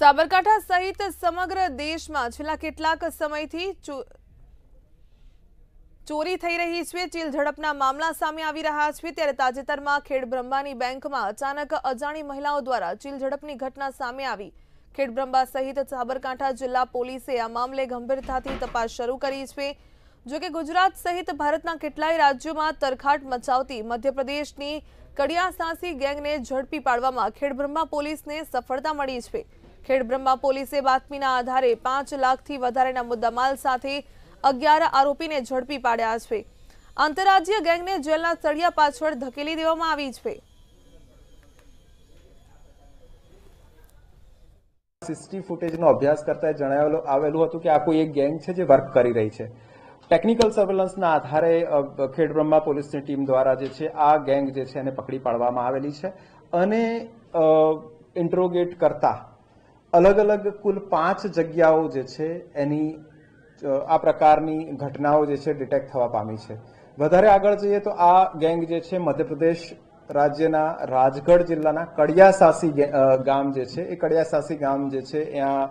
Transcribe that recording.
સાબરકાંઠા સહિત સમગ્ર દેશમાં છેલ્લા કેટલાક સમયથી ચોરી થઈ રહી છે ચીલ ઝડપના મામલા સામે આવી રહ્યા છે ત્યારે તાજેતરમાં ખેડબ્રહ્માની બેંકમાં અચાનક અજાણી મહિલાઓ દ્વારા ચીલ ઝડપની ઘટના સામે આવી ખેડબ્રહ્મા સહિત સાબરકાંઠા જિલ્લા પોલીસે આ મામલે ગંભીરતાથી તપાસ શરૂ કરી છે જોકે ગુજરાત સહિત ભારતના કેટલાય રાજ્યોમાં તરખાટ મચાવતી મધ્યપ્રદેશની કડિયાસાસી ગેંગને ઝડપી પાડવામાં ખેડબ્રહ્મા પોલીસને સફળતા મળી છે ખેડબ્રહ્મા પોલીસે બાતમીના આધારે પાંચ લાખથી વધારેના મુદ્દામાલ સાથે અગિયાર આરોપીને ઝડપી પાડ્યા છે આંતરરાજ્ય ગેંગને જેલના સળિયા પાછળ ધકેલી દેવામાં આવી છે સીસીટીવી ફૂટેજનો અભ્યાસ કરતા જણાવેલું આવેલું હતું કે આ કોઈ એક ગેંગ છે જે વર્ક કરી રહી છે ટેકનિકલ સર્વેલન્સના આધારે ખેડબ્રહ્મા પોલીસની ટીમ દ્વારા જે છે આ ગેંગ જે છે એને પકડી પાડવામાં આવેલી છે અને ઇન્ટ્રોગેટ કરતા અલગ અલગ કુલ પાંચ જગ્યાઓ જે છે એની આ પ્રકારની ઘટનાઓ જે છે ડિટેક્ટ થવા પામી છે વધારે આગળ જઈએ તો આ ગેંગ જે છે મધ્યપ્રદેશ રાજ્યના રાજગઢ જિલ્લાના કડિયાસાસી ગામ જે છે એ કડિયાસાસી ગામ જે છે ત્યાં